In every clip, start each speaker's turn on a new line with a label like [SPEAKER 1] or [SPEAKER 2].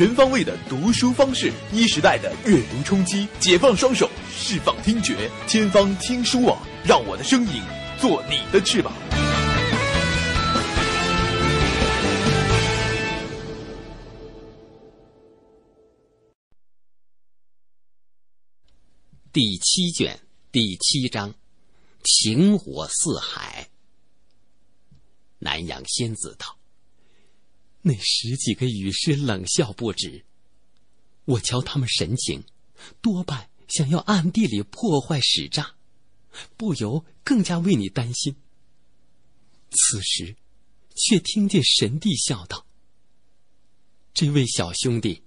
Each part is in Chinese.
[SPEAKER 1] 全方位的读书方式，一时代的阅读冲击，解放双手，释放听觉。天方听书网，让我的声音做你的翅膀。第七卷第七章，情火四海。南阳仙子道。那十几个雨师冷笑不止，我瞧他们神情，多半想要暗地里破坏使诈，不由更加为你担心。此时，却听见神帝笑道：“这位小兄弟，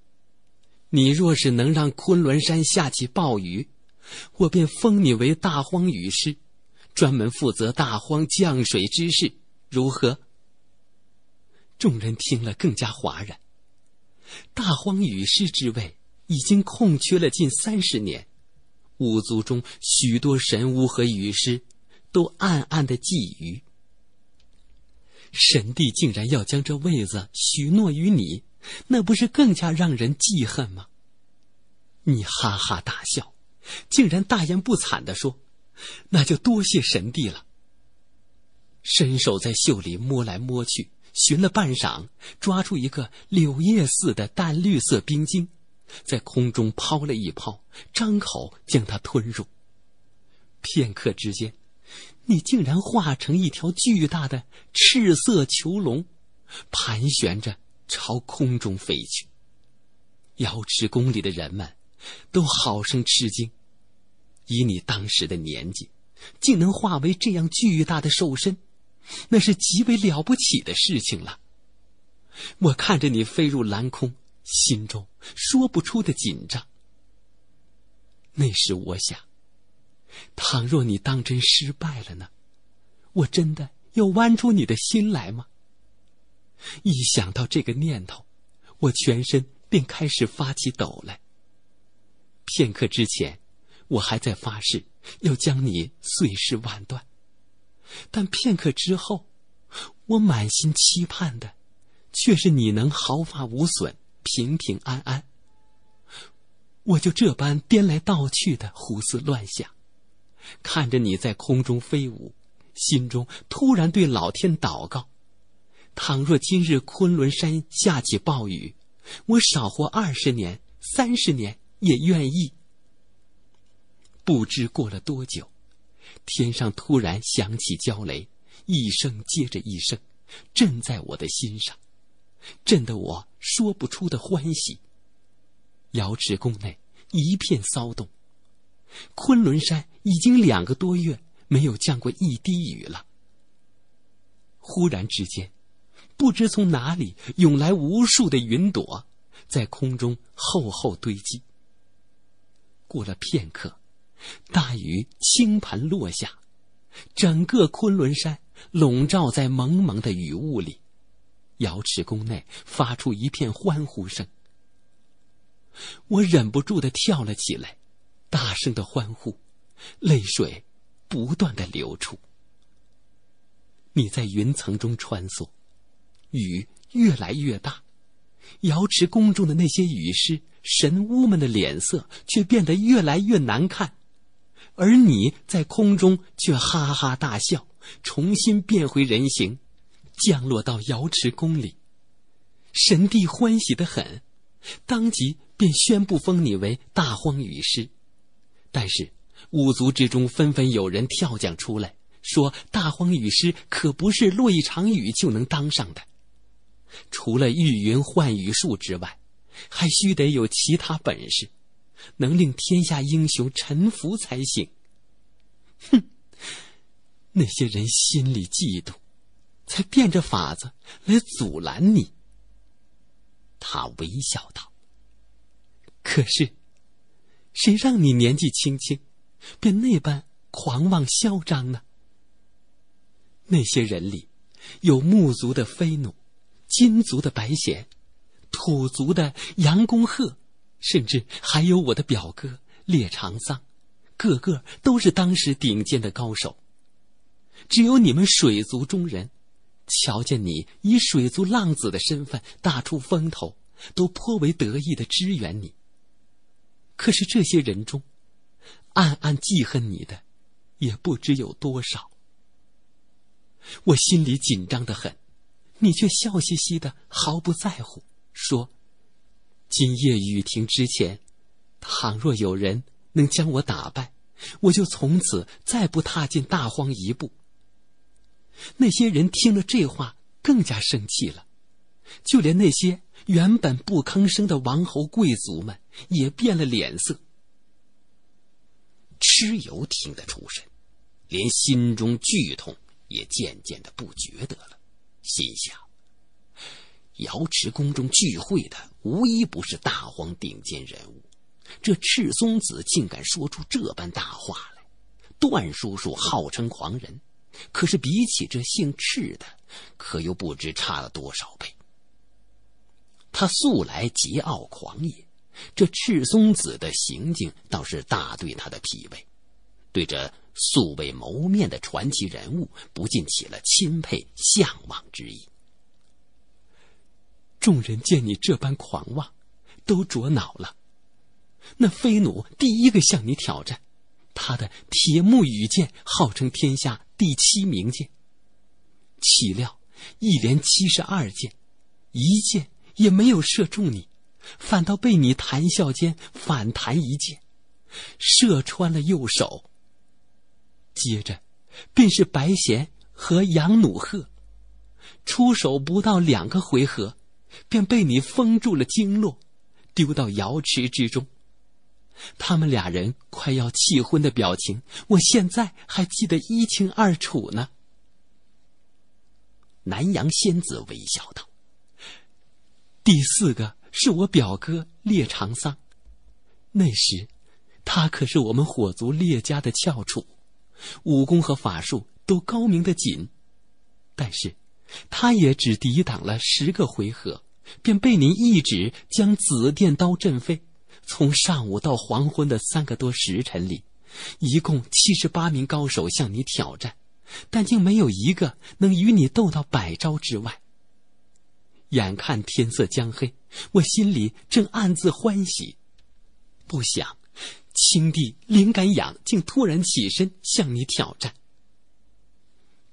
[SPEAKER 1] 你若是能让昆仑山下起暴雨，我便封你为大荒雨师，专门负责大荒降水之事，如何？”众人听了，更加哗然。大荒雨师之位已经空缺了近三十年，五族中许多神巫和雨师都暗暗的觊觎。神帝竟然要将这位子许诺于你，那不是更加让人记恨吗？你哈哈大笑，竟然大言不惭的说：“那就多谢神帝了。”伸手在袖里摸来摸去。寻了半晌，抓出一个柳叶似的淡绿色冰晶，在空中抛了一抛，张口将它吞入。片刻之间，你竟然化成一条巨大的赤色囚龙，盘旋着朝空中飞去。瑶池宫里的人们，都好生吃惊：以你当时的年纪，竟能化为这样巨大的兽身。那是极为了不起的事情了。我看着你飞入蓝空，心中说不出的紧张。那时我想，倘若你当真失败了呢？我真的要剜出你的心来吗？一想到这个念头，我全身便开始发起抖来。片刻之前，我还在发誓要将你碎尸万段。但片刻之后，我满心期盼的，却是你能毫发无损、平平安安。我就这般颠来倒去的胡思乱想，看着你在空中飞舞，心中突然对老天祷告：倘若今日昆仑山下起暴雨，我少活二十年、三十年也愿意。不知过了多久。天上突然响起焦雷，一声接着一声，震在我的心上，震得我说不出的欢喜。瑶池宫内一片骚动，昆仑山已经两个多月没有降过一滴雨了。忽然之间，不知从哪里涌来无数的云朵，在空中厚厚堆积。过了片刻。大雨倾盆落下，整个昆仑山笼罩在蒙蒙的雨雾里。瑶池宫内发出一片欢呼声，我忍不住的跳了起来，大声的欢呼，泪水不断的流出。你在云层中穿梭，雨越来越大，瑶池宫中的那些雨师神巫们的脸色却变得越来越难看。而你在空中却哈哈大笑，重新变回人形，降落到瑶池宫里。神帝欢喜的很，当即便宣布封你为大荒雨师。但是五族之中纷纷有人跳将出来，说大荒雨师可不是落一场雨就能当上的，除了御云幻雨术之外，还需得有其他本事。能令天下英雄臣服才行。哼，那些人心里嫉妒，才变着法子来阻拦你。他微笑道：“可是，谁让你年纪轻轻，便那般狂妄嚣张呢？”那些人里，有木族的飞弩，金族的白贤，土族的杨公鹤。甚至还有我的表哥列长桑，个个都是当时顶尖的高手。只有你们水族中人，瞧见你以水族浪子的身份大出风头，都颇为得意的支援你。可是这些人中，暗暗记恨你的，也不知有多少。我心里紧张的很，你却笑嘻嘻的毫不在乎，说。今夜雨停之前，倘若有人能将我打败，我就从此再不踏进大荒一步。那些人听了这话，更加生气了，就连那些原本不吭声的王侯贵族们也变了脸色。蚩尤听得出神，连心中剧痛也渐渐的不觉得了，心想。瑶池宫中聚会的无一不是大荒顶尖人物，这赤松子竟敢说出这般大话来。段叔叔号称狂人，可是比起这姓赤的，可又不知差了多少倍。他素来桀骜狂野，这赤松子的行径倒是大对他的脾胃，对这素未谋面的传奇人物不禁起了钦佩向往之意。众人见你这般狂妄，都着恼了。那飞弩第一个向你挑战，他的铁木羽箭号称天下第七名箭。岂料一连七十二箭，一箭也没有射中你，反倒被你谈笑间反弹一箭，射穿了右手。接着，便是白贤和杨努鹤，出手不到两个回合。便被你封住了经络，丢到瑶池之中。他们俩人快要气昏的表情，我现在还记得一清二楚呢。南阳仙子微笑道：“第四个是我表哥烈长桑，那时他可是我们火族烈家的翘楚，武功和法术都高明的紧，但是。”他也只抵挡了十个回合，便被你一指将紫电刀震飞。从上午到黄昏的三个多时辰里，一共七十八名高手向你挑战，但竟没有一个能与你斗到百招之外。眼看天色将黑，我心里正暗自欢喜，不想青帝灵感痒，竟突然起身向你挑战。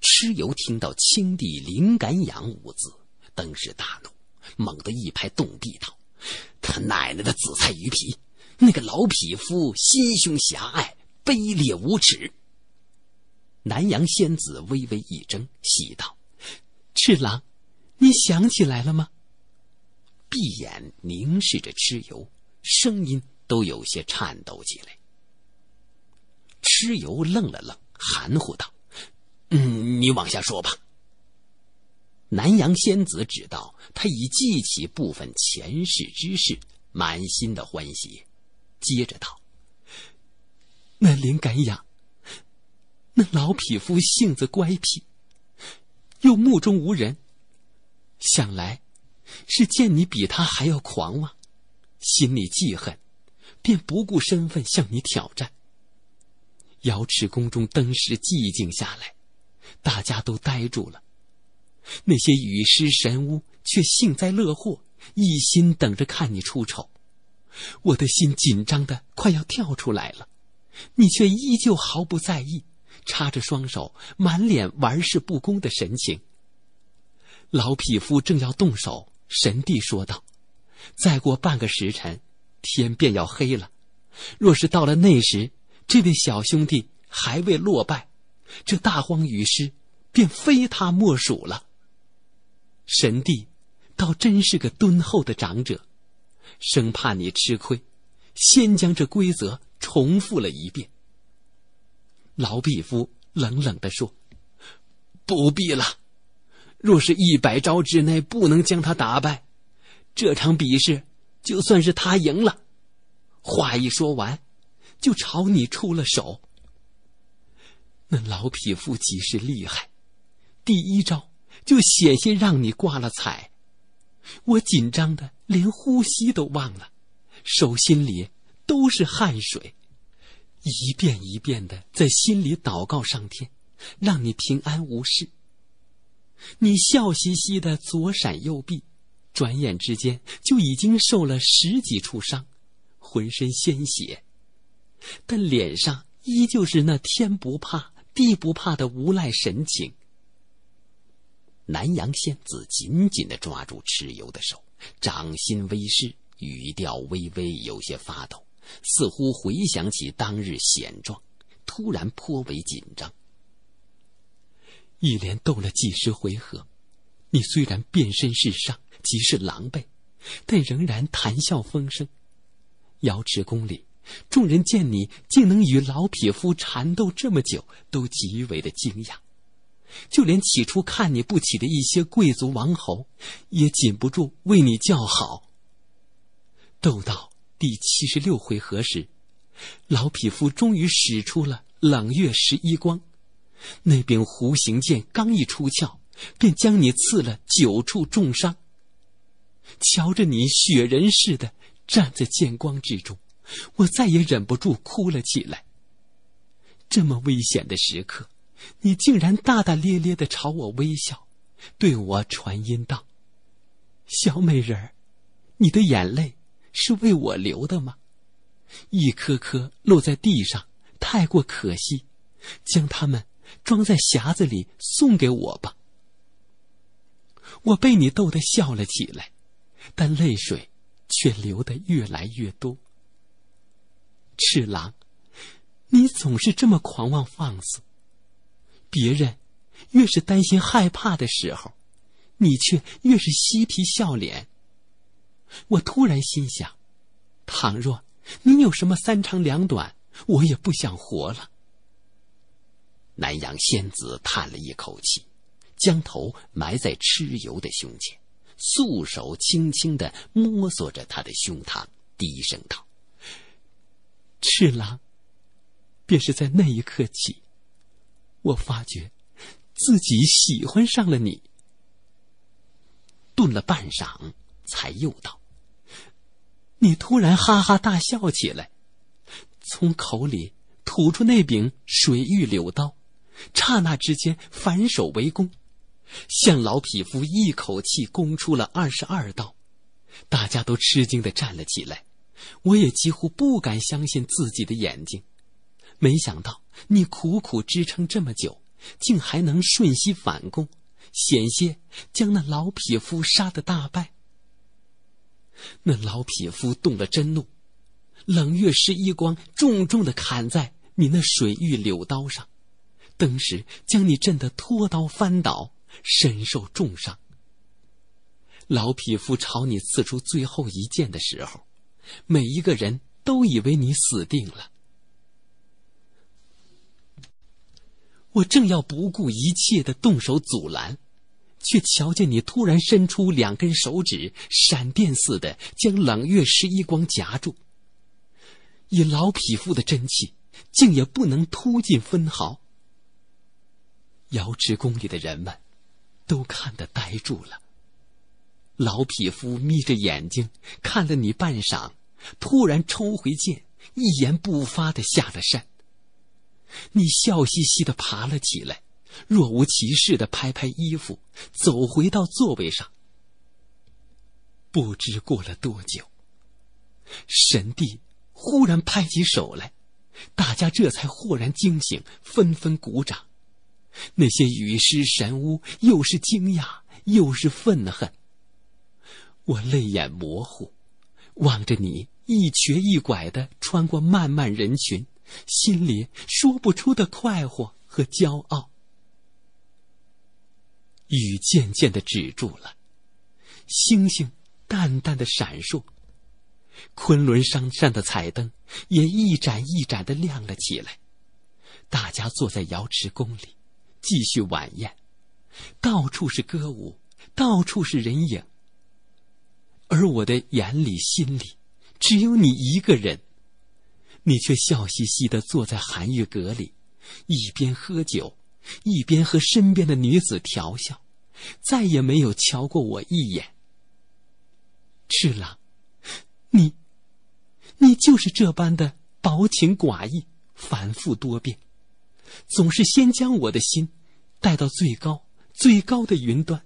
[SPEAKER 1] 蚩尤听到“青帝林敢养”五字，登时大怒，猛地一拍洞壁道：“他奶奶的紫菜鱼皮！那个老匹夫心胸狭隘，卑劣无耻！”南阳仙子微微一怔，喜道：“赤狼，你想起来了吗？”闭眼凝视着蚩尤，声音都有些颤抖起来。蚩尤愣了愣，含糊道。嗯，你往下说吧。南阳仙子知道他已记起部分前世之事，满心的欢喜，接着道：“那林敢雅，那老匹夫性子乖僻，又目中无人，想来是见你比他还要狂妄，心里记恨，便不顾身份向你挑战。”瑶池宫中登时寂静下来。大家都呆住了，那些雨师神巫却幸灾乐祸，一心等着看你出丑。我的心紧张的快要跳出来了，你却依旧毫不在意，插着双手，满脸玩世不恭的神情。老匹夫正要动手，神帝说道：“再过半个时辰，天便要黑了。若是到了那时，这位小兄弟还未落败。”这大荒雨师，便非他莫属了。神帝，倒真是个敦厚的长者，生怕你吃亏，先将这规则重复了一遍。老匹夫冷冷地说：“不必了，若是一百招之内不能将他打败，这场比试就算是他赢了。”话一说完，就朝你出了手。那老匹夫极是厉害，第一招就险些让你挂了彩。我紧张的连呼吸都忘了，手心里都是汗水，一遍一遍的在心里祷告上天，让你平安无事。你笑嘻嘻的左闪右避，转眼之间就已经受了十几处伤，浑身鲜血，但脸上依旧是那天不怕。地不怕的无赖神情。南阳仙子紧紧的抓住蚩尤的手，掌心微湿，语调微微有些发抖，似乎回想起当日险状，突然颇为紧张。一连斗了几十回合，你虽然变身是伤，即是狼狈，但仍然谈笑风生，瑶池宫里。众人见你竟能与老匹夫缠斗这么久，都极为的惊讶，就连起初看你不起的一些贵族王侯，也禁不住为你叫好。斗到第七十六回合时，老匹夫终于使出了冷月十一光，那柄弧形剑刚一出鞘，便将你刺了九处重伤。瞧着你血人似的站在剑光之中。我再也忍不住哭了起来。这么危险的时刻，你竟然大大咧咧的朝我微笑，对我传音道：“小美人儿，你的眼泪是为我流的吗？一颗颗落在地上，太过可惜，将它们装在匣子里送给我吧。”我被你逗得笑了起来，但泪水却流得越来越多。赤狼，你总是这么狂妄放肆。别人越是担心害怕的时候，你却越是嬉皮笑脸。我突然心想，倘若你有什么三长两短，我也不想活了。南阳仙子叹了一口气，将头埋在蚩尤的胸前，素手轻轻的摸索着他的胸膛，低声道。赤狼，便是在那一刻起，我发觉自己喜欢上了你。顿了半晌，才又道：“你突然哈哈大笑起来，从口里吐出那柄水玉柳刀，刹那之间反手为攻，向老匹夫一口气攻出了二十二刀，大家都吃惊的站了起来。”我也几乎不敢相信自己的眼睛，没想到你苦苦支撑这么久，竟还能瞬息反攻，险些将那老匹夫杀得大败。那老匹夫动了真怒，冷月十一光重重的砍在你那水玉柳刀上，当时将你震得脱刀翻倒，身受重伤。老匹夫朝你刺出最后一剑的时候。每一个人都以为你死定了。我正要不顾一切的动手阻拦，却瞧见你突然伸出两根手指，闪电似的将冷月十一光夹住。以老匹夫的真气，竟也不能突进分毫。瑶池宫里的人们，都看得呆住了。老匹夫眯着眼睛看了你半晌。突然抽回剑，一言不发的下了山。你笑嘻嘻的爬了起来，若无其事的拍拍衣服，走回到座位上。不知过了多久，神帝忽然拍起手来，大家这才豁然惊醒，纷纷鼓掌。那些雨师神巫又是惊讶又是愤恨。我泪眼模糊，望着你。一瘸一拐的穿过漫漫人群，心里说不出的快活和骄傲。雨渐渐的止住了，星星淡淡的闪烁，昆仑山上的彩灯也一盏一盏的亮了起来。大家坐在瑶池宫里，继续晚宴，到处是歌舞，到处是人影。而我的眼里、心里……只有你一个人，你却笑嘻嘻的坐在寒玉阁里，一边喝酒，一边和身边的女子调笑，再也没有瞧过我一眼。赤狼，你，你就是这般的薄情寡义、反复多变，总是先将我的心带到最高最高的云端，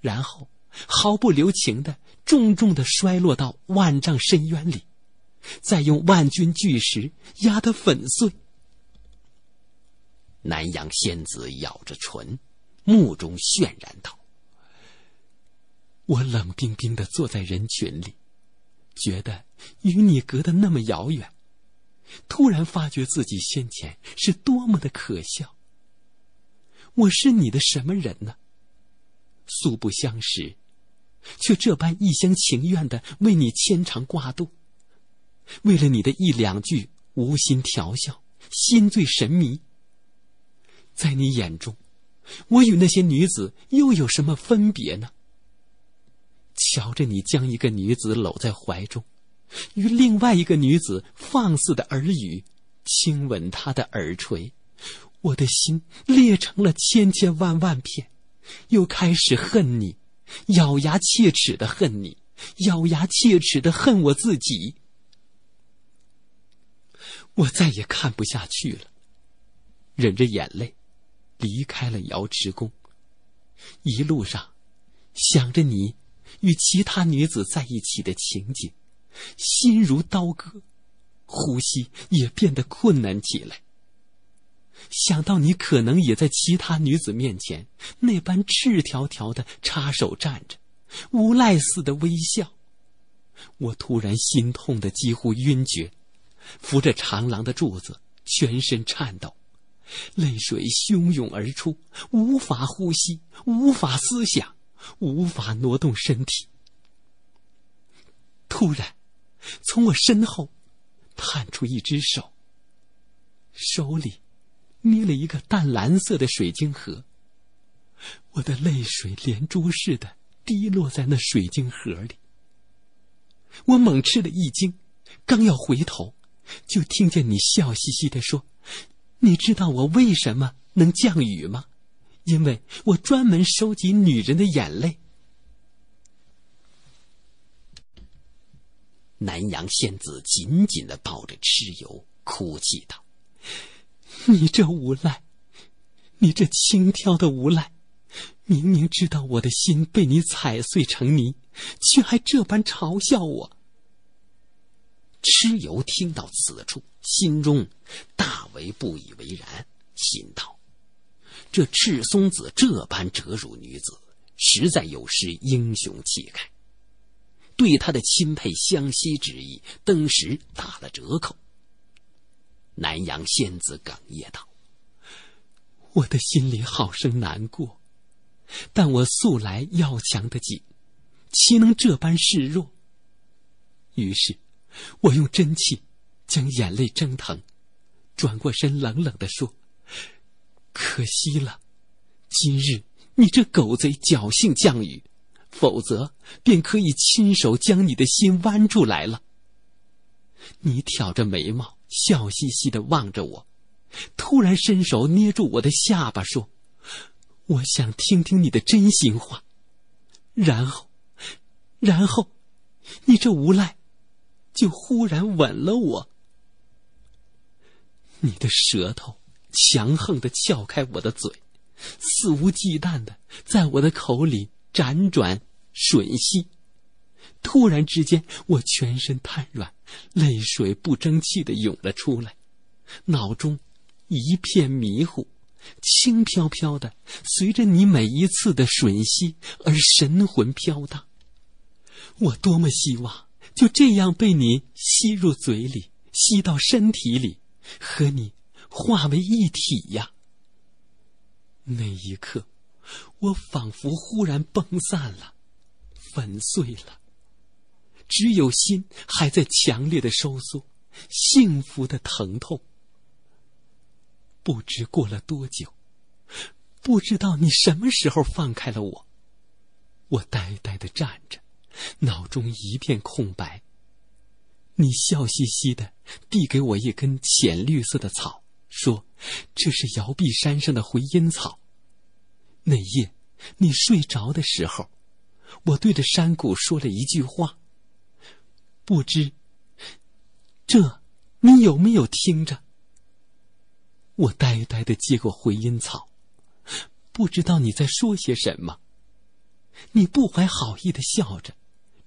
[SPEAKER 1] 然后毫不留情的。重重的摔落到万丈深渊里，再用万钧巨石压得粉碎。南阳仙子咬着唇，目中渲然道：“我冷冰冰的坐在人群里，觉得与你隔得那么遥远。突然发觉自己先前是多么的可笑。我是你的什么人呢？素不相识。”却这般一厢情愿的为你牵肠挂肚，为了你的一两句无心调笑，心醉神迷。在你眼中，我与那些女子又有什么分别呢？瞧着你将一个女子搂在怀中，与另外一个女子放肆的耳语，亲吻她的耳垂，我的心裂成了千千万万片，又开始恨你。咬牙切齿的恨你，咬牙切齿的恨我自己。我再也看不下去了，忍着眼泪离开了瑶池宫。一路上，想着你与其他女子在一起的情景，心如刀割，呼吸也变得困难起来。想到你可能也在其他女子面前那般赤条条的插手站着，无赖似的微笑，我突然心痛的几乎晕厥，扶着长廊的柱子，全身颤抖，泪水汹涌而出，无法呼吸，无法思想，无法挪动身体。突然，从我身后，探出一只手。手里。捏了一个淡蓝色的水晶盒，我的泪水连珠似的滴落在那水晶盒里。我猛吃了一惊，刚要回头，就听见你笑嘻嘻的说：“你知道我为什么能降雨吗？因为我专门收集女人的眼泪。”南阳仙子紧紧的抱着蚩尤，哭泣道。你这无赖，你这轻佻的无赖，明明知道我的心被你踩碎成泥，却还这般嘲笑我。蚩尤听到此处，心中大为不以为然，心道：这赤松子这般折辱女子，实在有失英雄气概，对他的钦佩相惜之意，登时打了折扣。南阳仙子哽咽道：“我的心里好生难过，但我素来要强的紧，岂能这般示弱？”于是，我用真气将眼泪蒸腾，转过身冷冷的说：“可惜了，今日你这狗贼侥幸降雨，否则便可以亲手将你的心剜出来了。”你挑着眉毛。笑嘻嘻的望着我，突然伸手捏住我的下巴，说：“我想听听你的真心话。”然后，然后，你这无赖，就忽然吻了我。你的舌头强横的撬开我的嘴，肆无忌惮的在我的口里辗转吮吸。突然之间，我全身瘫软。泪水不争气的涌了出来，脑中一片迷糊，轻飘飘的，随着你每一次的吮吸而神魂飘荡。我多么希望就这样被你吸入嘴里，吸到身体里，和你化为一体呀！那一刻，我仿佛忽然崩散了，粉碎了。只有心还在强烈的收缩，幸福的疼痛。不知过了多久，不知道你什么时候放开了我。我呆呆的站着，脑中一片空白。你笑嘻嘻的递给我一根浅绿色的草，说：“这是摇壁山上的回音草。”那夜，你睡着的时候，我对着山谷说了一句话。不知，这你有没有听着？我呆呆的接过回音草，不知道你在说些什么。你不怀好意的笑着，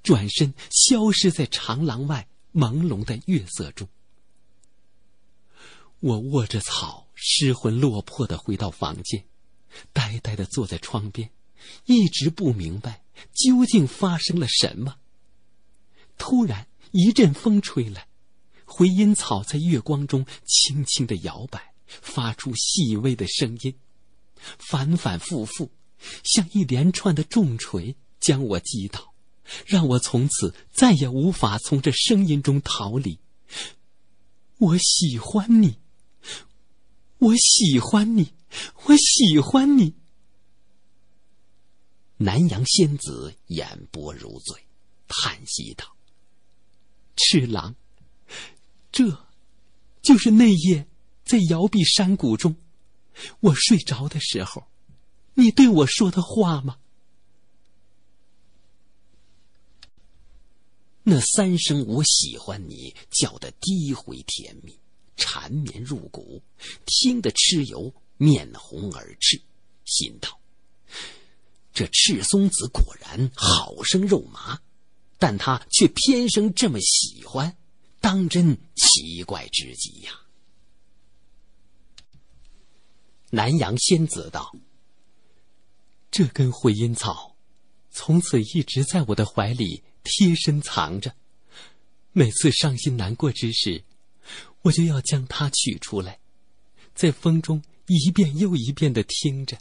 [SPEAKER 1] 转身消失在长廊外朦胧的月色中。我握着草，失魂落魄的回到房间，呆呆的坐在窗边，一直不明白究竟发生了什么。突然一阵风吹来，回音草在月光中轻轻的摇摆，发出细微的声音，反反复复，像一连串的重锤将我击倒，让我从此再也无法从这声音中逃离。我喜欢你，我喜欢你，我喜欢你。南阳仙子眼波如醉，叹息道。赤狼，这就是那夜在摇臂山谷中，我睡着的时候，你对我说的话吗？那三声“我喜欢你”叫得低回甜蜜，缠绵入骨，听得蚩尤面红耳赤，心道：这赤松子果然好生肉麻。但他却偏生这么喜欢，当真奇怪之极呀！南阳仙子道：“这根回音草，从此一直在我的怀里贴身藏着。每次伤心难过之时，我就要将它取出来，在风中一遍又一遍的听着。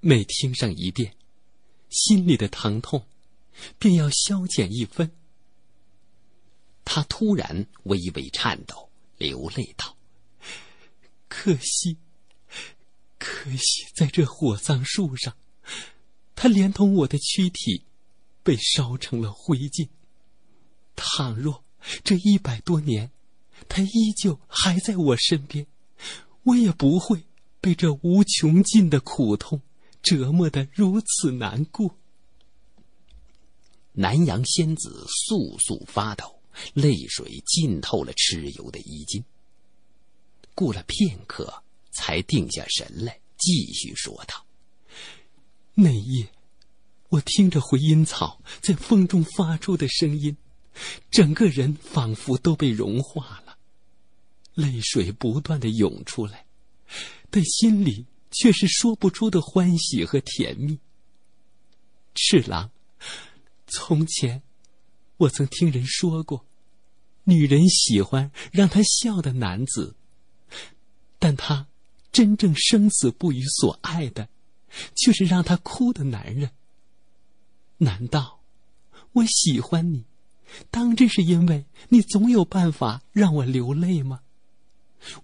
[SPEAKER 1] 每听上一遍，心里的疼痛。”便要消减一分。他突然微微颤抖，流泪道：“可惜，可惜，在这火葬树上，他连同我的躯体，被烧成了灰烬。倘若这一百多年，他依旧还在我身边，我也不会被这无穷尽的苦痛折磨得如此难过。”南阳仙子簌簌发抖，泪水浸透了蚩尤的衣襟。过了片刻，才定下神来，继续说道：“那夜，我听着回音草在风中发出的声音，整个人仿佛都被融化了，泪水不断的涌出来，但心里却是说不出的欢喜和甜蜜。”赤狼。从前，我曾听人说过，女人喜欢让她笑的男子。但她真正生死不渝所爱的，却是让她哭的男人。难道我喜欢你，当真是因为你总有办法让我流泪吗？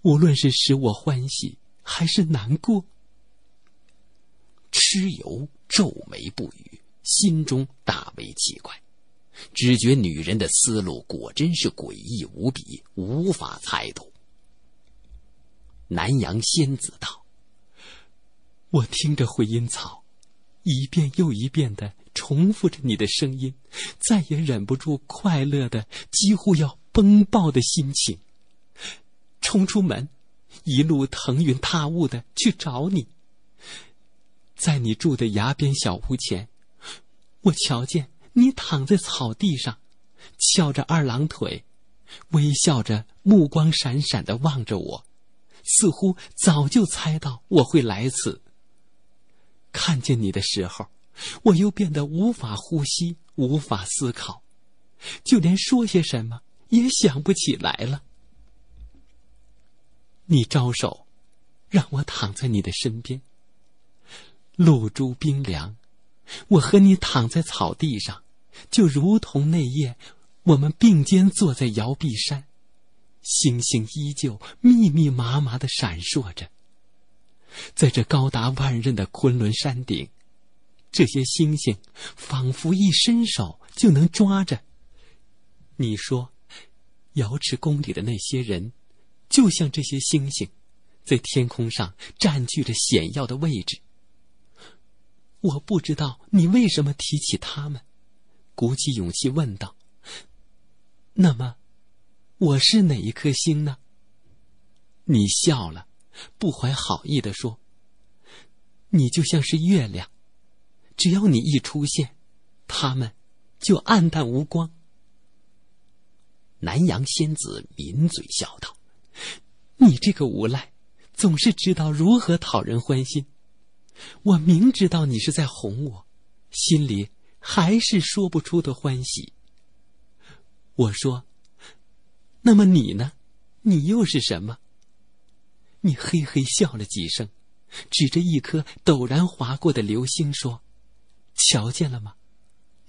[SPEAKER 1] 无论是使我欢喜，还是难过。蚩尤皱眉不语。心中大为奇怪，只觉女人的思路果真是诡异无比，无法猜度。南阳仙子道：“我听着回音草，一遍又一遍的重复着你的声音，再也忍不住快乐的几乎要崩爆的心情，冲出门，一路腾云踏雾的去找你，在你住的崖边小屋前。”我瞧见你躺在草地上，翘着二郎腿，微笑着，目光闪闪的望着我，似乎早就猜到我会来此。看见你的时候，我又变得无法呼吸，无法思考，就连说些什么也想不起来了。你招手，让我躺在你的身边，露珠冰凉。我和你躺在草地上，就如同那夜，我们并肩坐在瑶碧山，星星依旧密密麻麻的闪烁着。在这高达万仞的昆仑山顶，这些星星仿佛一伸手就能抓着。你说，瑶池宫里的那些人，就像这些星星，在天空上占据着显要的位置。我不知道你为什么提起他们，鼓起勇气问道。那么，我是哪一颗星呢？你笑了，不怀好意的说：“你就像是月亮，只要你一出现，他们就黯淡无光。”南阳仙子抿嘴笑道：“你这个无赖，总是知道如何讨人欢心。”我明知道你是在哄我，心里还是说不出的欢喜。我说：“那么你呢？你又是什么？”你嘿嘿笑了几声，指着一颗陡然划过的流星说：“瞧见了吗？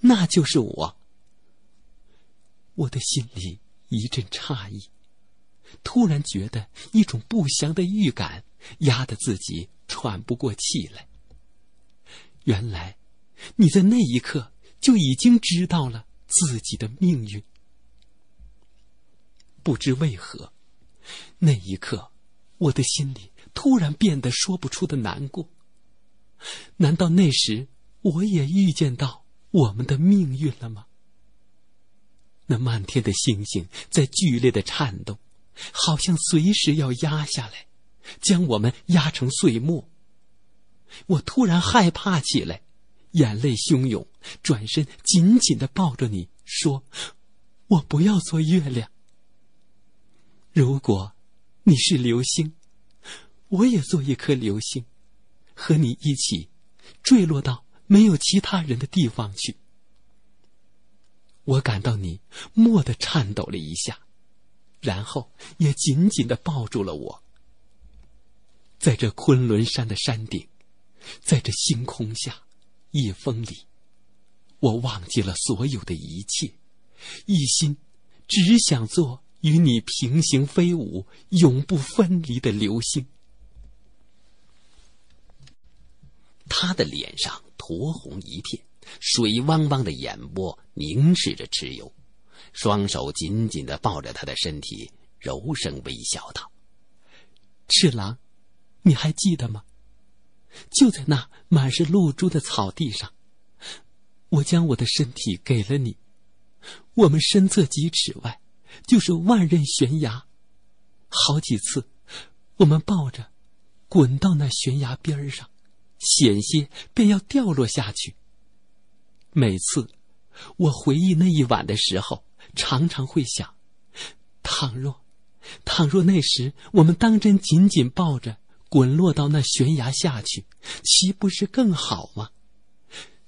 [SPEAKER 1] 那就是我。”我的心里一阵诧异，突然觉得一种不祥的预感压得自己。喘不过气来。原来，你在那一刻就已经知道了自己的命运。不知为何，那一刻，我的心里突然变得说不出的难过。难道那时我也预见到我们的命运了吗？那漫天的星星在剧烈的颤动，好像随时要压下来。将我们压成碎末。我突然害怕起来，眼泪汹涌，转身紧紧的抱着你，说：“我不要做月亮。如果你是流星，我也做一颗流星，和你一起坠落到没有其他人的地方去。”我感到你蓦地颤抖了一下，然后也紧紧的抱住了我。在这昆仑山的山顶，在这星空下、夜风里，我忘记了所有的一切，一心只想做与你平行飞舞、永不分离的流星。他的脸上酡红一片，水汪汪的眼波凝视着蚩尤，双手紧紧的抱着他的身体，柔声微笑道：“赤狼。”你还记得吗？就在那满是露珠的草地上，我将我的身体给了你。我们身侧几尺外，就是万仞悬崖。好几次，我们抱着，滚到那悬崖边上，险些便要掉落下去。每次我回忆那一晚的时候，常常会想：倘若，倘若那时我们当真紧紧抱着。滚落到那悬崖下去，岂不是更好吗？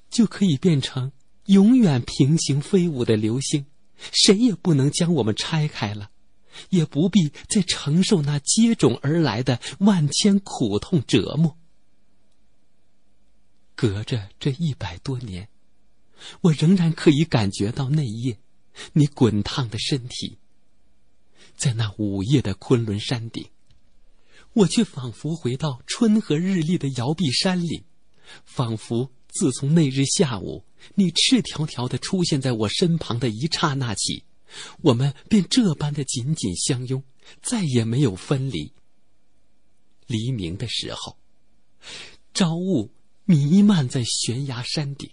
[SPEAKER 1] 就可以变成永远平行飞舞的流星，谁也不能将我们拆开了，也不必再承受那接踵而来的万千苦痛折磨。隔着这一百多年，我仍然可以感觉到那夜，你滚烫的身体，在那午夜的昆仑山顶。我却仿佛回到春和日丽的摇臂山里，仿佛自从那日下午你赤条条的出现在我身旁的一刹那起，我们便这般的紧紧相拥，再也没有分离。黎明的时候，朝雾弥漫在悬崖山顶，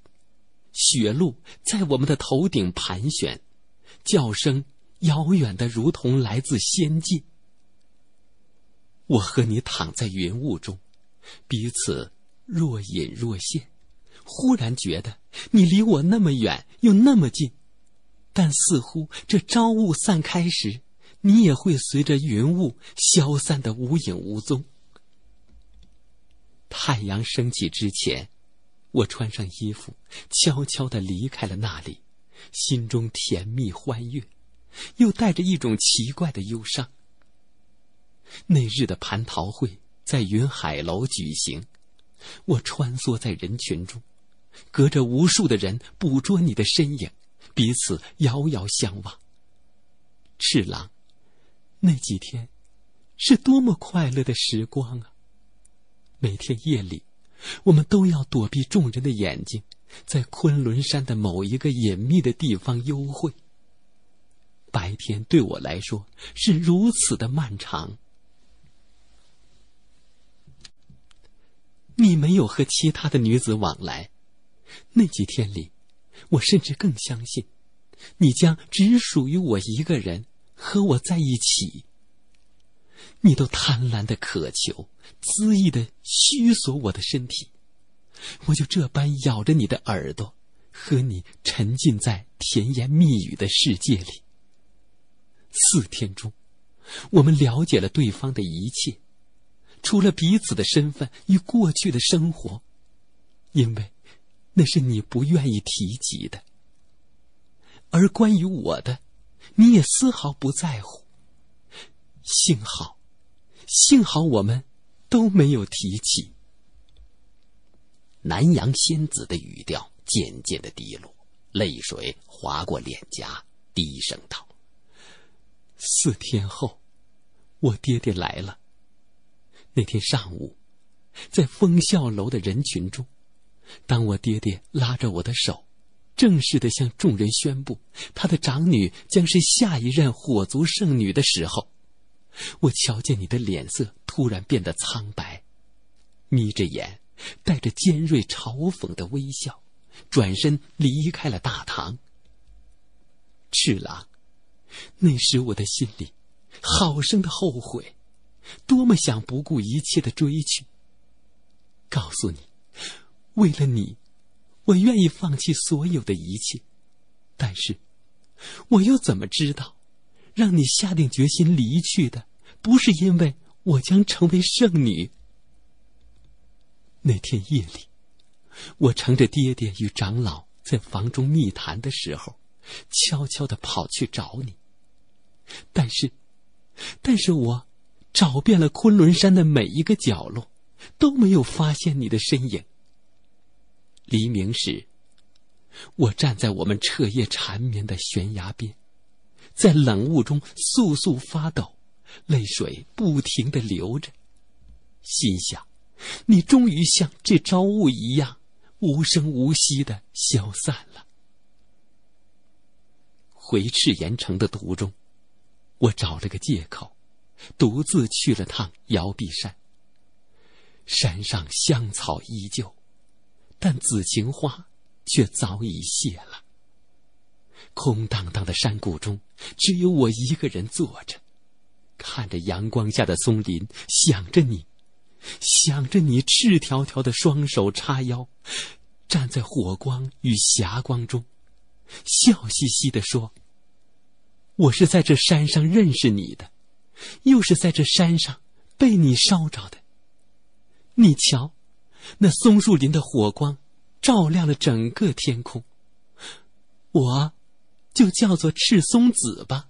[SPEAKER 1] 雪鹿在我们的头顶盘旋，叫声遥远的如同来自仙境。我和你躺在云雾中，彼此若隐若现。忽然觉得你离我那么远又那么近，但似乎这朝雾散开时，你也会随着云雾消散的无影无踪。太阳升起之前，我穿上衣服，悄悄的离开了那里，心中甜蜜欢悦，又带着一种奇怪的忧伤。那日的蟠桃会在云海楼举行，我穿梭在人群中，隔着无数的人捕捉你的身影，彼此遥遥相望。赤狼，那几天，是多么快乐的时光啊！每天夜里，我们都要躲避众人的眼睛，在昆仑山的某一个隐秘的地方幽会。白天对我来说是如此的漫长。你没有和其他的女子往来，那几天里，我甚至更相信，你将只属于我一个人，和我在一起。你都贪婪的渴求，恣意的虚索我的身体，我就这般咬着你的耳朵，和你沉浸在甜言蜜语的世界里。四天中，我们了解了对方的一切。除了彼此的身份与过去的生活，因为那是你不愿意提及的；而关于我的，你也丝毫不在乎。幸好，幸好我们都没有提起。南阳仙子的语调渐渐的低落，泪水划过脸颊，低声道：“四天后，我爹爹来了。”那天上午，在风笑楼的人群中，当我爹爹拉着我的手，正式的向众人宣布他的长女将是下一任火族圣女的时候，我瞧见你的脸色突然变得苍白，眯着眼，带着尖锐嘲讽的微笑，转身离开了大堂。赤狼，那时我的心里好生的后悔。多么想不顾一切的追去！告诉你，为了你，我愿意放弃所有的一切。但是，我又怎么知道，让你下定决心离去的，不是因为我将成为圣女？那天夜里，我乘着爹爹与长老在房中密谈的时候，悄悄的跑去找你。但是，但是我……找遍了昆仑山的每一个角落，都没有发现你的身影。黎明时，我站在我们彻夜缠绵的悬崖边，在冷雾中簌簌发抖，泪水不停的流着，心想：你终于像这朝雾一样，无声无息的消散了。回赤岩城的途中，我找了个借口。独自去了趟摇壁山。山上香草依旧，但紫荆花却早已谢了。空荡荡的山谷中，只有我一个人坐着，看着阳光下的松林，想着你，想着你赤条条的双手叉腰，站在火光与霞光中，笑嘻嘻地说：“我是在这山上认识你的。”又是在这山上被你烧着的。你瞧，那松树林的火光照亮了整个天空。我，就叫做赤松子吧。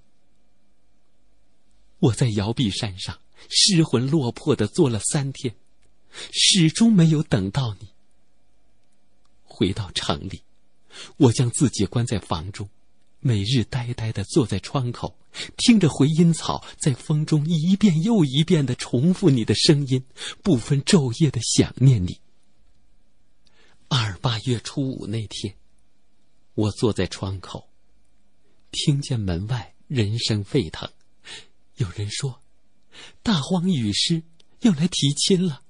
[SPEAKER 1] 我在摇臂山上失魂落魄的坐了三天，始终没有等到你。回到城里，我将自己关在房中。每日呆呆的坐在窗口，听着回音草在风中一遍又一遍的重复你的声音，不分昼夜的想念你。二八月初五那天，我坐在窗口，听见门外人声沸腾，有人说，大荒雨师要来提亲了。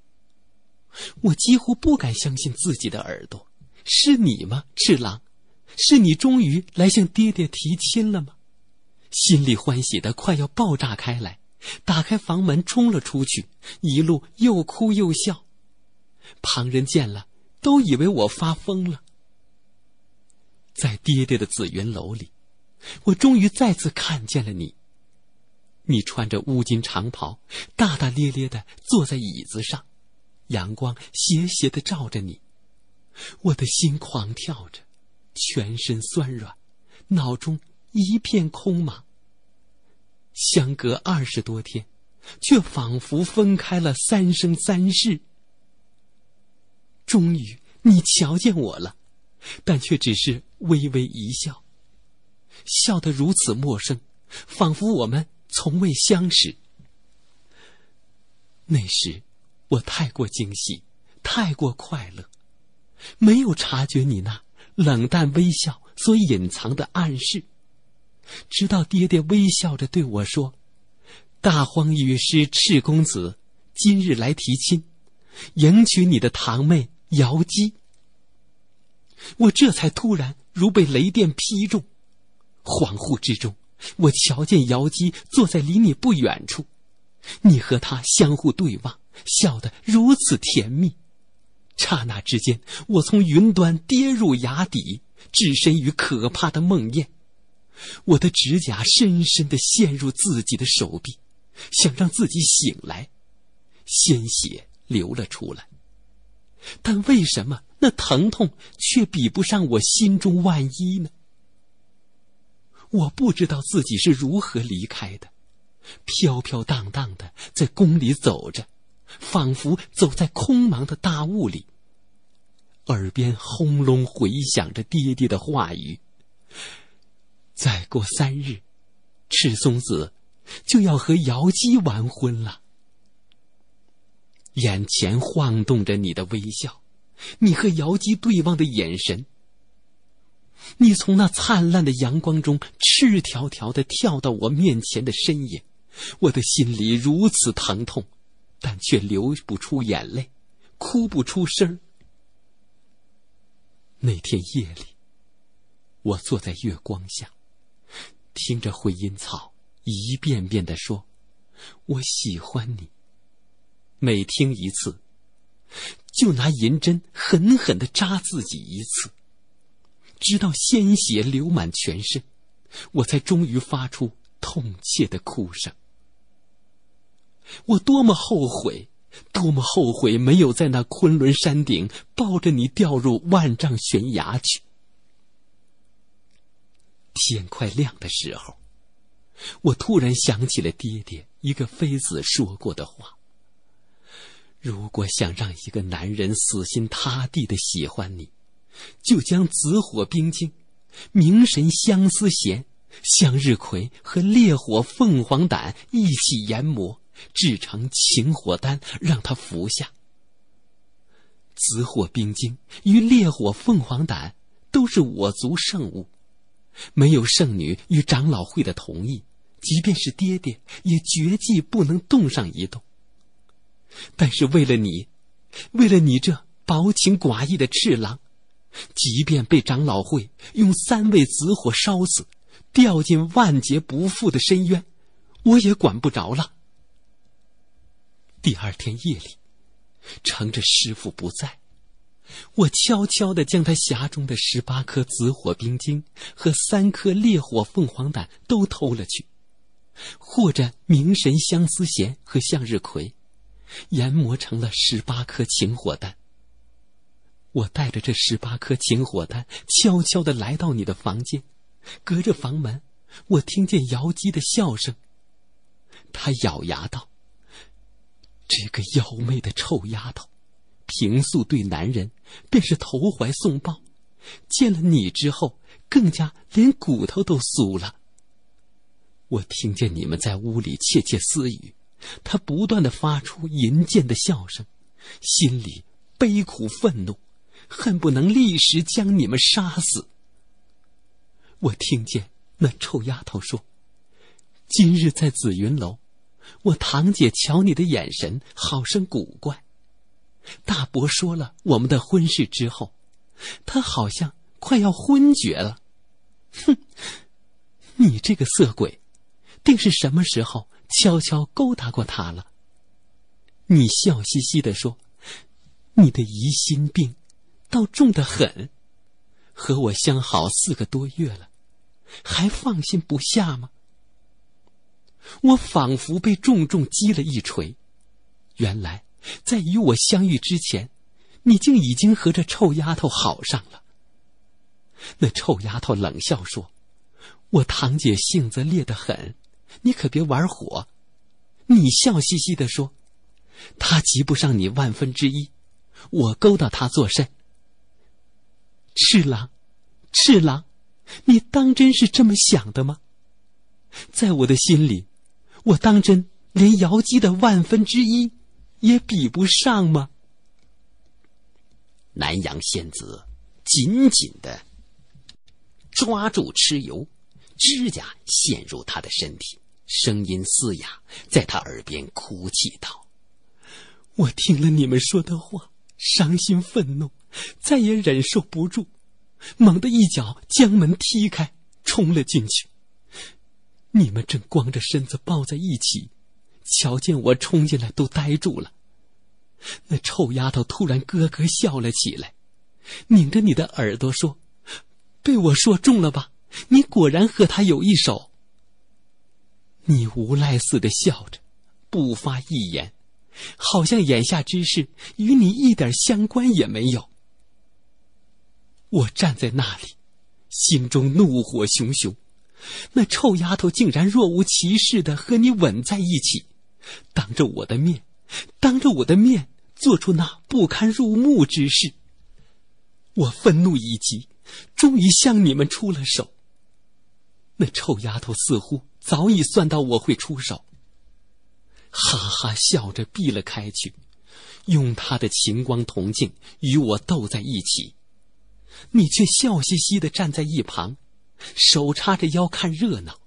[SPEAKER 1] 我几乎不敢相信自己的耳朵，是你吗，赤狼？是你终于来向爹爹提亲了吗？心里欢喜的快要爆炸开来，打开房门冲了出去，一路又哭又笑。旁人见了，都以为我发疯了。在爹爹的紫云楼里，我终于再次看见了你。你穿着乌金长袍，大大咧咧的坐在椅子上，阳光斜斜的照着你，我的心狂跳着。全身酸软，脑中一片空茫。相隔二十多天，却仿佛分开了三生三世。终于，你瞧见我了，但却只是微微一笑，笑得如此陌生，仿佛我们从未相识。那时，我太过惊喜，太过快乐，没有察觉你那……冷淡微笑所隐藏的暗示，直到爹爹微笑着对我说：“大荒雨师赤公子，今日来提亲，迎娶你的堂妹瑶姬。”我这才突然如被雷电劈中，恍惚之中，我瞧见瑶姬坐在离你不远处，你和她相互对望，笑得如此甜蜜。刹那之间，我从云端跌入崖底，置身于可怕的梦魇。我的指甲深深的陷入自己的手臂，想让自己醒来，鲜血流了出来。但为什么那疼痛却比不上我心中万一呢？我不知道自己是如何离开的，飘飘荡荡的在宫里走着，仿佛走在空茫的大雾里。耳边轰隆回响着爹爹的话语。再过三日，赤松子就要和瑶姬完婚了。眼前晃动着你的微笑，你和瑶姬对望的眼神，你从那灿烂的阳光中赤条条的跳到我面前的身影，我的心里如此疼痛，但却流不出眼泪，哭不出声儿。那天夜里，我坐在月光下，听着回音草一遍遍的说：“我喜欢你。”每听一次，就拿银针狠狠的扎自己一次，直到鲜血流满全身，我才终于发出痛切的哭声。我多么后悔！多么后悔没有在那昆仑山顶抱着你掉入万丈悬崖去！天快亮的时候，我突然想起了爹爹一个妃子说过的话：如果想让一个男人死心塌地的喜欢你，就将紫火冰晶、明神相思弦、向日葵和烈火凤凰胆一起研磨。制成晴火丹，让他服下。紫火冰晶与烈火凤凰胆都是我族圣物，没有圣女与长老会的同意，即便是爹爹也绝技不能动上一动。但是为了你，为了你这薄情寡义的赤狼，即便被长老会用三味紫火烧死，掉进万劫不复的深渊，我也管不着了。第二天夜里，乘着师傅不在，我悄悄的将他匣中的十八颗紫火冰晶和三颗烈火凤凰胆都偷了去，或者明神相思弦和向日葵，研磨成了十八颗情火丹。我带着这十八颗情火丹，悄悄的来到你的房间，隔着房门，我听见瑶姬的笑声。他咬牙道。这个妖媚的臭丫头，平素对男人便是投怀送抱，见了你之后，更加连骨头都酥了。我听见你们在屋里窃窃私语，她不断的发出淫贱的笑声，心里悲苦愤怒，恨不能立时将你们杀死。我听见那臭丫头说：“今日在紫云楼。”我堂姐瞧你的眼神，好生古怪。大伯说了我们的婚事之后，他好像快要昏厥了。哼，你这个色鬼，定是什么时候悄悄勾搭过他了？你笑嘻嘻地说：“你的疑心病，倒重得很。和我相好四个多月了，还放心不下吗？”我仿佛被重重击了一锤。原来，在与我相遇之前，你竟已经和这臭丫头好上了。那臭丫头冷笑说：“我堂姐性子烈得很，你可别玩火。”你笑嘻嘻地说：“她及不上你万分之一，我勾搭她作甚？”赤狼，赤狼，你当真是这么想的吗？在我的心里。我当真连瑶姬的万分之一也比不上吗？南阳仙子紧紧的抓住蚩尤，指甲陷入他的身体，声音嘶哑，在他耳边哭泣道：“我听了你们说的话，伤心愤怒，再也忍受不住，猛地一脚将门踢开，冲了进去。”你们正光着身子抱在一起，瞧见我冲进来都呆住了。那臭丫头突然咯咯笑了起来，拧着你的耳朵说：“被我说中了吧？你果然和他有一手。”你无赖似的笑着，不发一言，好像眼下之事与你一点相关也没有。我站在那里，心中怒火熊熊。那臭丫头竟然若无其事的和你吻在一起，当着我的面，当着我的面做出那不堪入目之事。我愤怒已极，终于向你们出了手。那臭丫头似乎早已算到我会出手，哈哈笑着避了开去，用她的晴光铜镜与我斗在一起，你却笑嘻嘻的站在一旁。手叉着腰看热闹，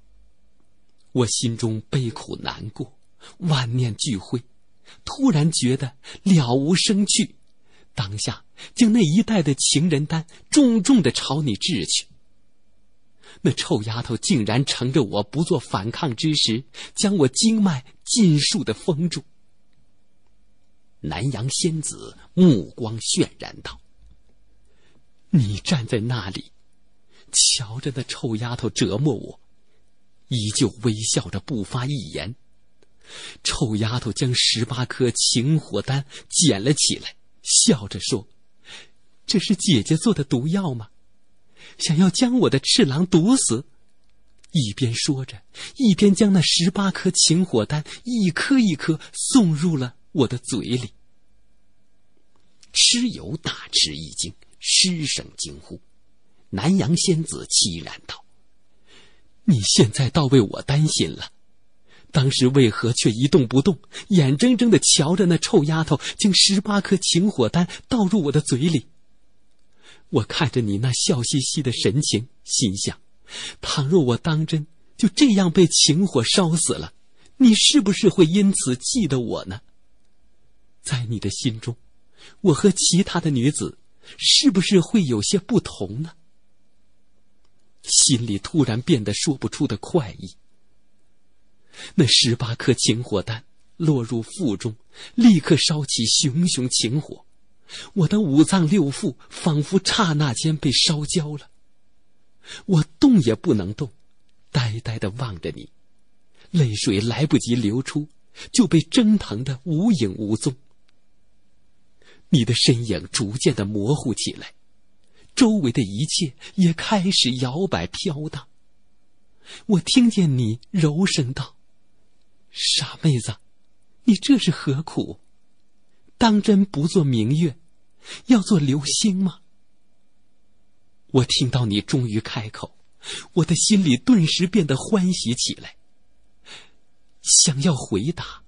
[SPEAKER 1] 我心中悲苦难过，万念俱灰，突然觉得了无生趣，当下将那一带的情人丹重重的朝你掷去。那臭丫头竟然乘着我不做反抗之时，将我经脉尽数的封住。南阳仙子目光渲然道：“你站在那里。”瞧着那臭丫头折磨我，依旧微笑着不发一言。臭丫头将十八颗情火丹捡了起来，笑着说：“这是姐姐做的毒药吗？想要将我的赤狼毒死？”一边说着，一边将那十八颗情火丹一颗一颗送入了我的嘴里。蚩尤大吃一惊，失声惊呼。南阳仙子凄然道：“你现在倒为我担心了，当时为何却一动不动，眼睁睁的瞧着那臭丫头将十八颗情火丹倒入我的嘴里？我看着你那笑嘻嘻的神情，心想，倘若我当真就这样被情火烧死了，你是不是会因此记得我呢？在你的心中，我和其他的女子，是不是会有些不同呢？”心里突然变得说不出的快意。那十八颗情火丹落入腹中，立刻烧起熊熊情火，我的五脏六腑仿佛刹那间被烧焦了。我动也不能动，呆呆的望着你，泪水来不及流出，就被蒸腾的无影无踪。你的身影逐渐的模糊起来。周围的一切也开始摇摆飘荡。我听见你柔声道：“傻妹子，你这是何苦？当真不做明月，要做流星吗？”我听到你终于开口，我的心里顿时变得欢喜起来。想要回答，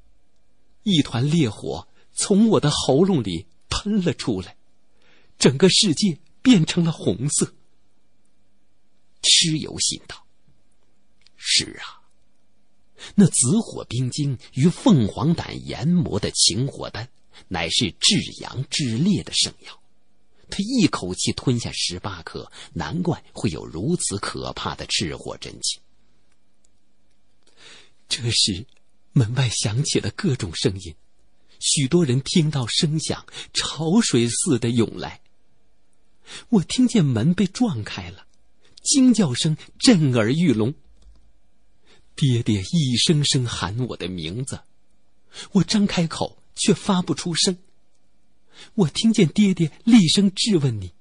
[SPEAKER 1] 一团烈火从我的喉咙里喷了出来，整个世界。变成了红色。蚩尤心道：“是啊，那紫火冰晶与凤凰胆研磨的情火丹，乃是至阳至烈的圣药。他一口气吞下十八颗，难怪会有如此可怕的赤火真气。”这时，门外响起了各种声音，许多人听到声响，潮水似的涌来。我听见门被撞开了，惊叫声震耳欲聋。爹爹一声声喊我的名字，我张开口却发不出声。我听见爹爹厉声质问你，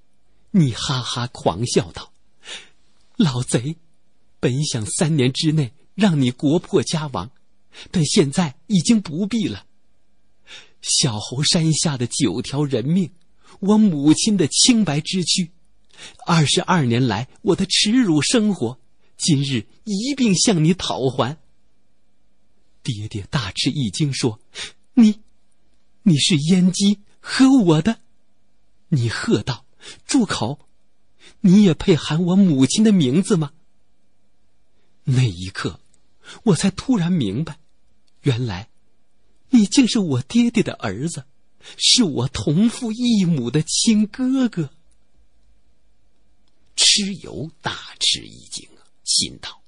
[SPEAKER 1] 你哈哈狂笑道：“老贼，本想三年之内让你国破家亡，但现在已经不必了。小猴山下的九条人命。”我母亲的清白之躯，二十二年来我的耻辱生活，今日一并向你讨还。爹爹大吃一惊，说：“你，你是燕姬和我的。”你喝道：“住口！你也配喊我母亲的名字吗？”那一刻，我才突然明白，原来，你竟是我爹爹的儿子。是我同父异母的亲哥哥。蚩尤大吃一惊啊，心道：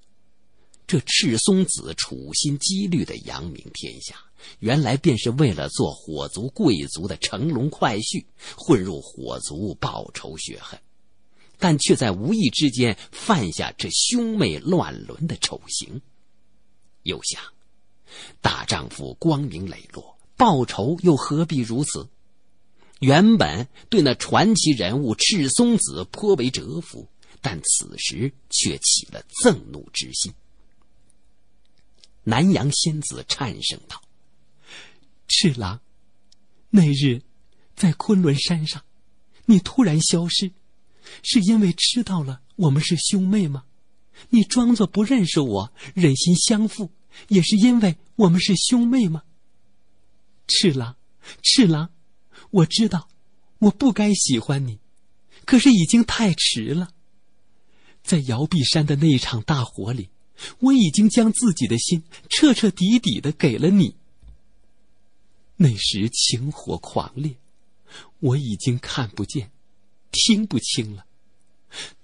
[SPEAKER 1] 这赤松子处心积虑的扬名天下，原来便是为了做火族贵族的乘龙快婿，混入火族报仇雪恨，但却在无意之间犯下这兄妹乱伦的丑行。又想，大丈夫光明磊落。报仇又何必如此？原本对那传奇人物赤松子颇为折服，但此时却起了憎怒之心。南阳仙子颤声道：“赤狼，那日，在昆仑山上，你突然消失，是因为知道了我们是兄妹吗？你装作不认识我，忍心相负，也是因为我们是兄妹吗？”赤狼，赤狼，我知道，我不该喜欢你，可是已经太迟了。在摇碧山的那一场大火里，我已经将自己的心彻彻底底的给了你。那时情火狂烈，我已经看不见，听不清了，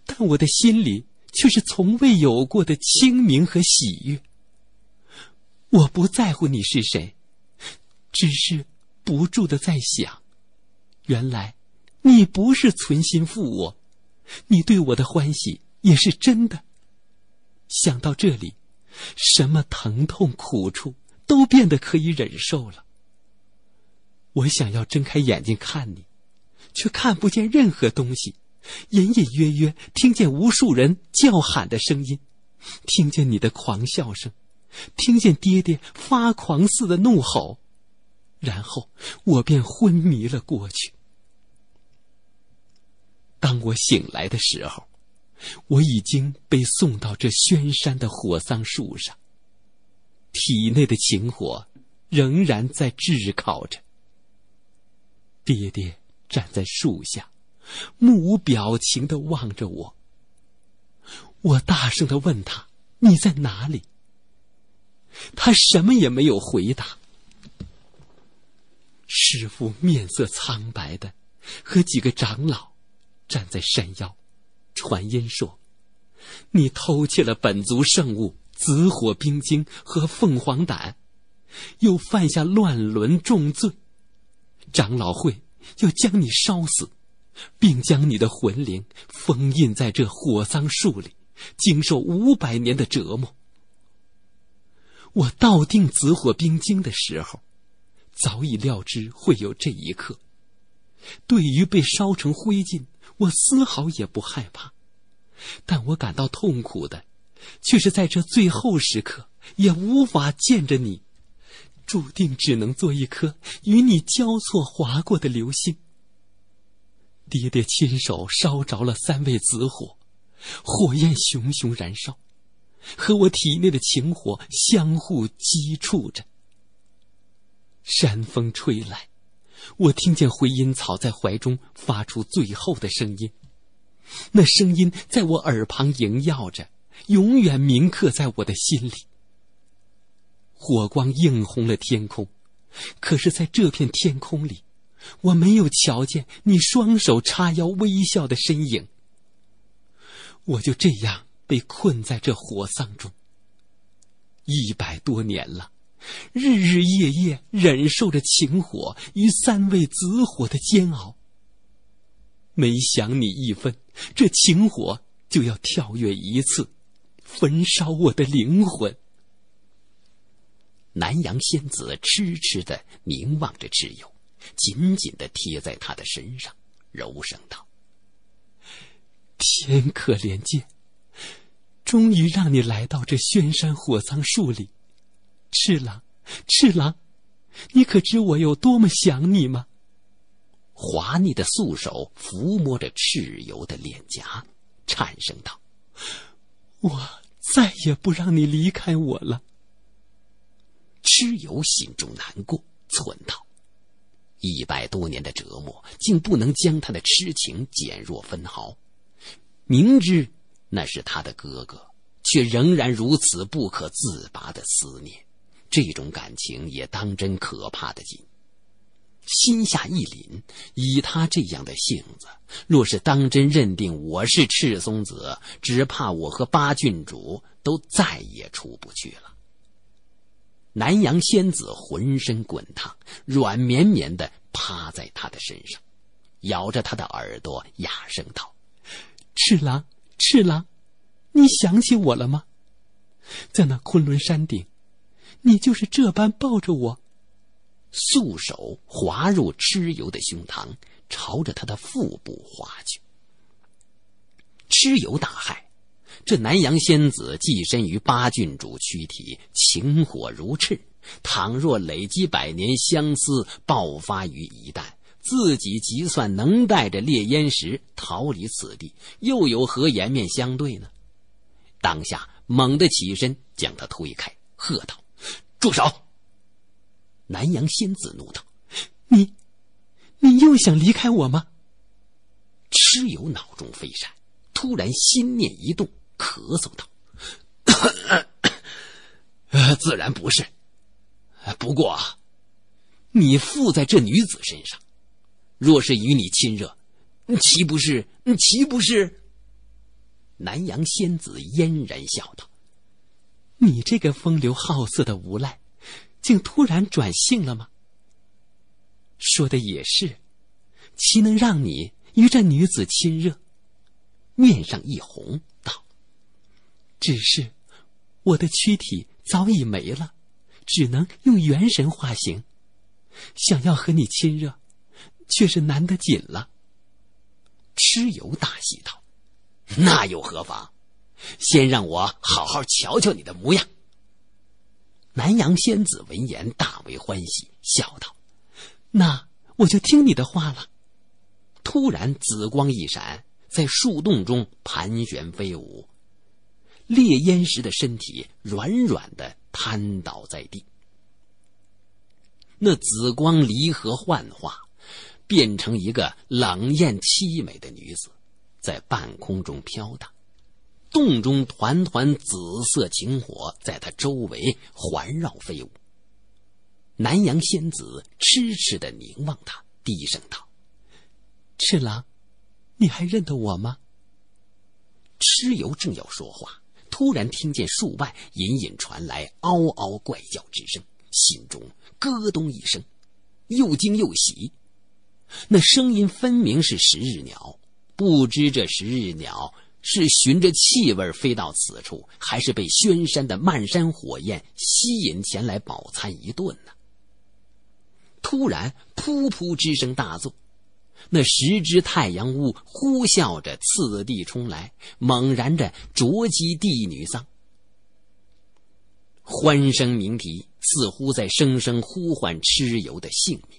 [SPEAKER 1] 但我的心里却是从未有过的清明和喜悦。我不在乎你是谁。只是不住的在想，原来你不是存心负我，你对我的欢喜也是真的。想到这里，什么疼痛苦处都变得可以忍受了。我想要睁开眼睛看你，却看不见任何东西，隐隐约约听见无数人叫喊的声音，听见你的狂笑声，听见爹爹发狂似的怒吼。然后我便昏迷了过去。当我醒来的时候，我已经被送到这轩山的火桑树上，体内的情火仍然在炙烤着。爹爹站在树下，目无表情的望着我。我大声的问他：“你在哪里？”他什么也没有回答。师傅面色苍白的，和几个长老站在山腰，传音说：“你偷窃了本族圣物紫火冰晶和凤凰胆，又犯下乱伦重罪，长老会要将你烧死，并将你的魂灵封印在这火桑树里，经受五百年的折磨。”我倒定紫火冰晶的时候。早已料知会有这一刻，对于被烧成灰烬，我丝毫也不害怕，但我感到痛苦的，却是在这最后时刻，也无法见着你，注定只能做一颗与你交错划过的流星。爹爹亲手烧着了三味紫火，火焰熊熊燃烧，和我体内的情火相互激触着。山风吹来，我听见回音草在怀中发出最后的声音，那声音在我耳旁萦绕着，永远铭刻在我的心里。火光映红了天空，可是在这片天空里，我没有瞧见你双手叉腰微笑的身影。我就这样被困在这火丧中一百多年了。日日夜夜忍受着情火与三味紫火的煎熬，每想你一分，这情火就要跳跃一次，焚烧我的灵魂。南阳仙子痴痴的凝望着蚩尤，紧紧的贴在他的身上，柔声道：“天可怜见，终于让你来到这宣山火桑树里。”赤郎，赤郎，你可知我有多么想你吗？滑腻的素手抚摸着蚩尤的脸颊，颤声道：“我再也不让你离开我了。”蚩尤心中难过，忖道：“一百多年的折磨，竟不能将他的痴情减弱分毫。明知那是他的哥哥，却仍然如此不可自拔的思念。”这种感情也当真可怕的紧，心下一凛。以他这样的性子，若是当真认定我是赤松子，只怕我和八郡主都再也出不去了。南阳仙子浑身滚烫，软绵绵的趴在他的身上，咬着他的耳朵，哑声道：“赤狼，赤狼，你想起我了吗？在那昆仑山顶。”你就是这般抱着我，素手划入蚩尤的胸膛，朝着他的腹部划去。蚩尤大骇，这南阳仙子寄身于八郡主躯体，情火如炽。倘若累积百年相思爆发于一旦，自己即算能带着烈焰石逃离此地，又有何颜面相对呢？当下猛地起身，将他推开，喝道。住手！南阳仙子怒道：“你，你又想离开我吗？”蚩尤脑中飞闪，突然心念一动，咳嗽道：“自然不是。不过，你附在这女子身上，若是与你亲热，岂不是？岂不是？”南阳仙子嫣然笑道。你这个风流好色的无赖，竟突然转性了吗？说的也是，岂能让你与这女子亲热？面上一红，道：“只是我的躯体早已没了，只能用元神化形，想要和你亲热，却是难得紧了。”蚩尤大喜道：“那又何妨？”先让我好好瞧瞧你的模样。南阳仙子闻言大为欢喜，笑道：“那我就听你的话了。”突然，紫光一闪，在树洞中盘旋飞舞。烈焰石的身体软软的瘫倒在地。那紫光离合幻化，变成一个冷艳凄美的女子，在半空中飘荡。洞中团团紫色情火在他周围环绕飞舞。南阳仙子痴痴的凝望他，低声道：“赤狼，你还认得我吗？”蚩尤正要说话，突然听见树外隐隐传来嗷嗷怪叫之声，心中咯咚一声，又惊又喜。那声音分明是食日鸟，不知这食日鸟。是循着气味飞到此处，还是被轩山的漫山火焰吸引前来饱餐一顿呢？突然，噗噗之声大作，那十只太阳乌呼啸着次第冲来，猛然着啄击帝女桑，欢声鸣啼，似乎在声声呼唤蚩尤的性命。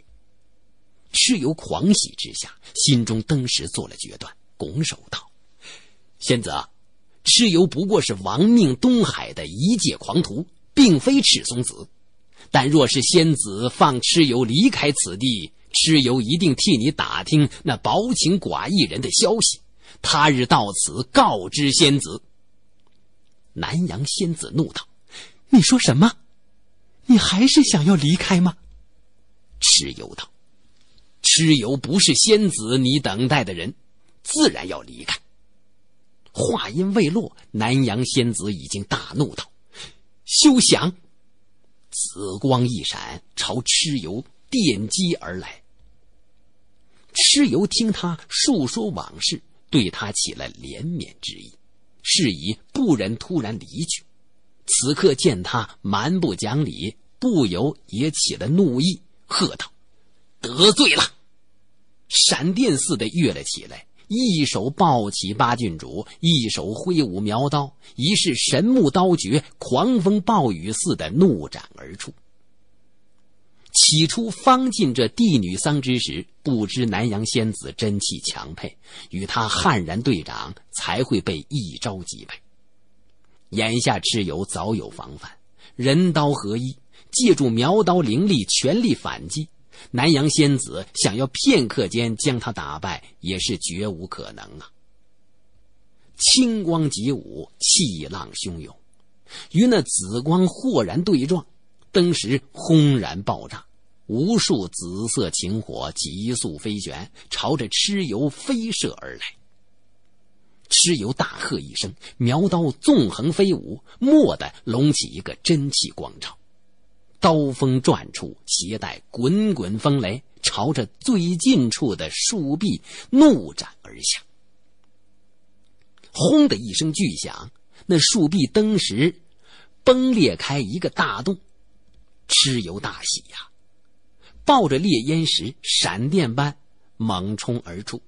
[SPEAKER 1] 蚩尤狂喜之下，心中登时做了决断，拱手道。仙子，蚩尤不过是亡命东海的一介狂徒，并非赤松子。但若是仙子放蚩尤离开此地，蚩尤一定替你打听那薄情寡义人的消息。他日到此，告知仙子。南阳仙子怒道：“你说什么？你还是想要离开吗？”蚩尤道：“蚩尤不是仙子，你等待的人，自然要离开。”话音未落，南阳仙子已经大怒道：“休想！”紫光一闪，朝蚩尤电击而来。蚩尤听他述说往事，对他起了怜悯之意，是以不忍突然离去。此刻见他蛮不讲理，不由也起了怒意，喝道：“得罪了！”闪电似的跃了起来。一手抱起八郡主，一手挥舞苗刀，一式神木刀诀，狂风暴雨似的怒斩而出。起初，方进这帝女桑之时，不知南阳仙子真气强沛，与他悍然对掌，才会被一招击败。眼下蚩尤早有防范，人刀合一，借助苗刀灵力，全力反击。南阳仙子想要片刻间将他打败，也是绝无可能啊！青光急舞，气浪汹涌，与那紫光豁然对撞，登时轰然爆炸，无数紫色情火急速飞旋，朝着蚩尤飞射而来。蚩尤大喝一声，苗刀纵横飞舞，蓦地隆起一个真气光照。刀锋转出，携带滚滚风雷，朝着最近处的树壁怒斩而下。轰的一声巨响，那树壁登时崩裂开一个大洞。蚩尤大喜呀，抱着烈焰石，闪电般猛冲而出，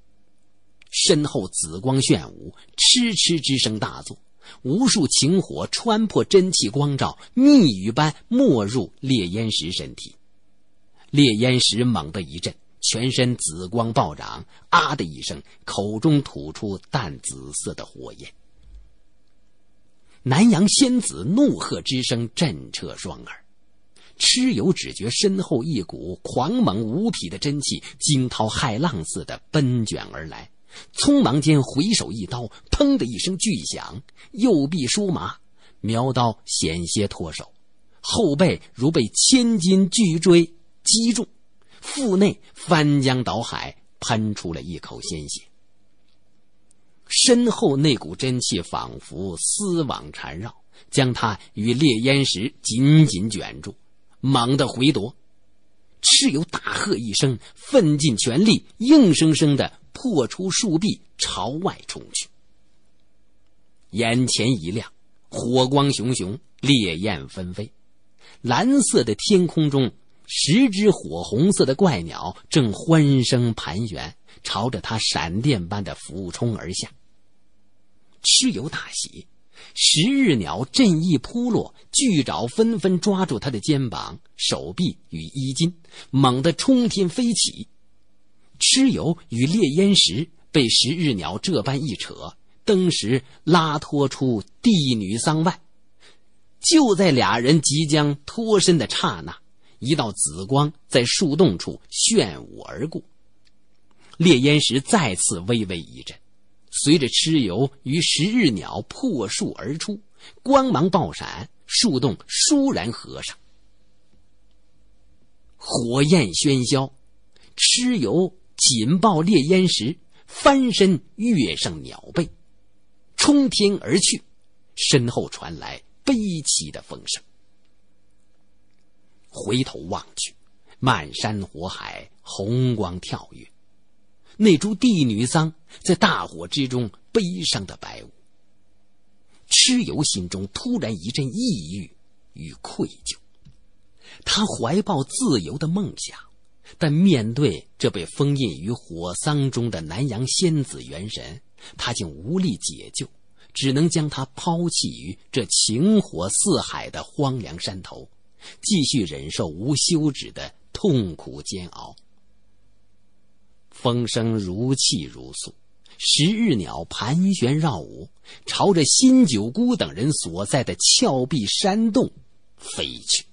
[SPEAKER 1] 身后紫光炫舞，哧哧之声大作。无数情火穿破真气光照，逆雨般没入烈烟石身体。烈烟石猛地一震，全身紫光暴涨，“啊”的一声，口中吐出淡紫色的火焰。南阳仙子怒喝之声震彻双耳，蚩尤只觉身后一股狂猛无匹的真气惊涛骇浪似的奔卷而来。匆忙间回手一刀，砰的一声巨响，右臂舒麻，苗刀险些脱手，后背如被千斤巨锥击中，腹内翻江倒海，喷出了一口鲜血。身后那股真气仿佛丝网缠绕，将他与烈焰石紧紧卷住，忙地回夺，蚩尤大喝一声，奋尽全力，硬生生的。破出树壁，朝外冲去。眼前一亮，火光熊熊，烈焰纷飞，蓝色的天空中，十只火红色的怪鸟正欢声盘旋，朝着他闪电般的俯冲而下。蚩尤大喜，十日鸟振翼扑落，巨爪纷纷抓住他的肩膀、手臂与衣襟，猛地冲天飞起。蚩尤与烈焰石被十日鸟这般一扯，登时拉脱出地女桑外。就在俩人即将脱身的刹那，一道紫光在树洞处炫舞而过。烈焰石再次微微一震，随着蚩尤与十日鸟破树而出，光芒爆闪，树洞倏然合上。火焰喧嚣，蚩尤。紧抱烈焰时，翻身跃上鸟背，冲天而去。身后传来悲凄的风声。回头望去，满山火海，红光跳跃。那株帝女桑在大火之中，悲伤的白舞。蚩尤心中突然一阵抑郁与愧疚。他怀抱自由的梦想。但面对这被封印于火桑中的南阳仙子元神，他竟无力解救，只能将他抛弃于这情火四海的荒凉山头，继续忍受无休止的痛苦煎熬。风声如泣如诉，十日鸟盘旋绕舞，朝着新九姑等人所在的峭壁山洞飞去。